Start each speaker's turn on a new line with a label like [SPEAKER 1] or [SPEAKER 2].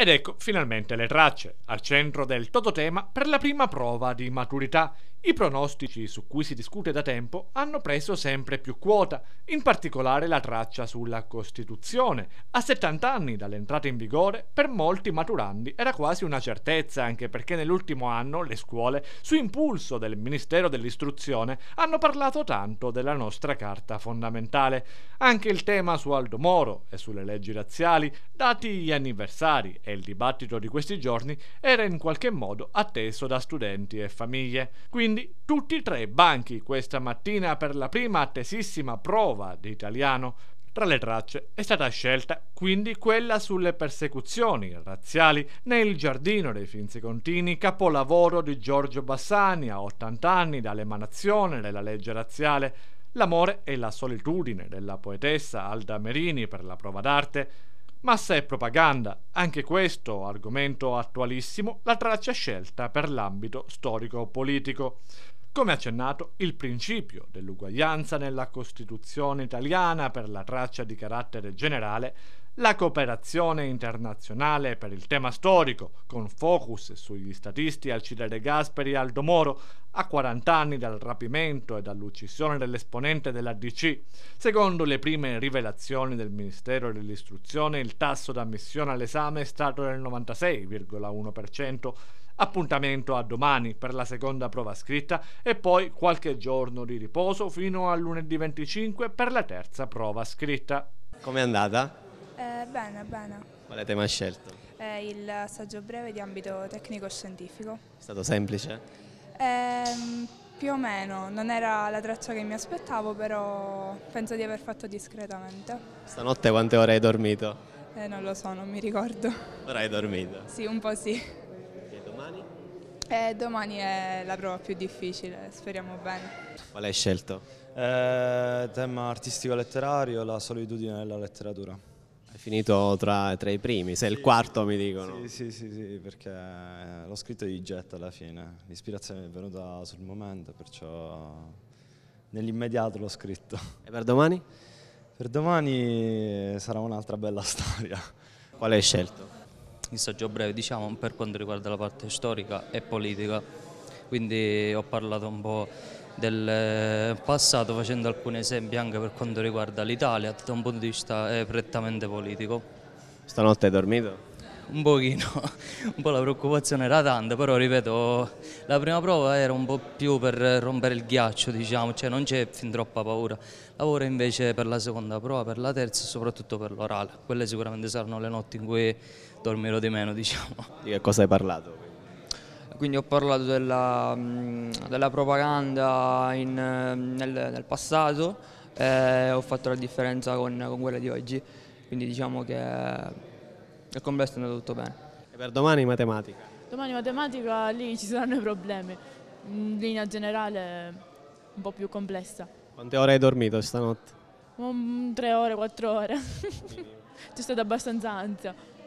[SPEAKER 1] Ed ecco finalmente le tracce, al centro del tototema per la prima prova di maturità, i pronostici su cui si discute da tempo hanno preso sempre più quota, in particolare la traccia sulla Costituzione. A 70 anni dall'entrata in vigore, per molti maturandi era quasi una certezza, anche perché nell'ultimo anno le scuole, su impulso del Ministero dell'Istruzione, hanno parlato tanto della nostra Carta fondamentale. Anche il tema su Aldo Moro e sulle leggi razziali, dati gli anniversari e il dibattito di questi giorni, era in qualche modo atteso da studenti e famiglie. Quindi quindi tutti e tre banchi questa mattina per la prima attesissima prova di italiano. Tra le tracce è stata scelta quindi quella sulle persecuzioni razziali nel Giardino dei Finzi Contini, capolavoro di Giorgio Bassani a 80 anni dall'emanazione della legge razziale, l'amore e la solitudine della poetessa Alda Merini per la prova d'arte, Massa e propaganda, anche questo argomento attualissimo, la traccia scelta per l'ambito storico-politico. Come accennato, il principio dell'uguaglianza nella Costituzione italiana per la traccia di carattere generale, la cooperazione internazionale per il tema storico, con focus sugli statisti Alcide De Gasperi e Aldo Moro, a 40 anni dal rapimento e dall'uccisione dell'esponente della DC. Secondo le prime rivelazioni del Ministero dell'Istruzione, il tasso d'ammissione all'esame è stato del 96,1%, Appuntamento a domani per la seconda prova scritta e poi qualche giorno di riposo fino a lunedì 25 per la terza prova scritta. Come è andata?
[SPEAKER 2] Eh, bene, bene.
[SPEAKER 1] Quale tema hai scelto?
[SPEAKER 2] Eh, il saggio breve di ambito tecnico-scientifico. È stato semplice? Eh, più o meno, non era la traccia che mi aspettavo, però penso di aver fatto discretamente. Stanotte
[SPEAKER 3] quante ore hai dormito?
[SPEAKER 2] Eh, non lo so, non mi ricordo.
[SPEAKER 3] Ora hai dormito?
[SPEAKER 2] Sì, un po' sì domani? Eh, domani è la prova più difficile, speriamo bene.
[SPEAKER 3] Qual hai scelto? Eh, tema artistico-letterario, la solitudine della letteratura. Hai finito tra, tra i primi, sei sì, il quarto mi dicono. Sì, sì, sì, sì perché l'ho scritto di jet alla fine, l'ispirazione è venuta sul momento, perciò nell'immediato l'ho scritto. E per domani? Per domani sarà un'altra bella storia.
[SPEAKER 4] Quale hai scelto? in saggio breve diciamo, per quanto riguarda la parte storica e politica. Quindi ho parlato un po' del eh, passato facendo alcuni esempi anche per quanto riguarda l'Italia da un punto di vista eh, prettamente politico.
[SPEAKER 3] Stanotte hai dormito?
[SPEAKER 4] un pochino, un po' la preoccupazione era tanta, però ripeto, la prima prova era un po' più per rompere il ghiaccio, diciamo, cioè non c'è fin troppa paura. Lavoro invece per la seconda prova, per la terza e soprattutto per l'orale. Quelle sicuramente saranno le notti in cui dormirò di meno, diciamo. Di che cosa hai parlato? Quindi ho parlato della, mm, della propaganda in, mm, nel, nel, passato e eh, ho fatto la differenza con, con quella di oggi. Quindi diciamo che il complesso è andato tutto bene. E
[SPEAKER 3] per domani matematica?
[SPEAKER 2] Domani matematica lì ci saranno i problemi, in linea generale un po' più complessa.
[SPEAKER 3] Quante ore hai dormito stanotte?
[SPEAKER 1] Um, tre ore, quattro ore. C'è stata abbastanza ansia.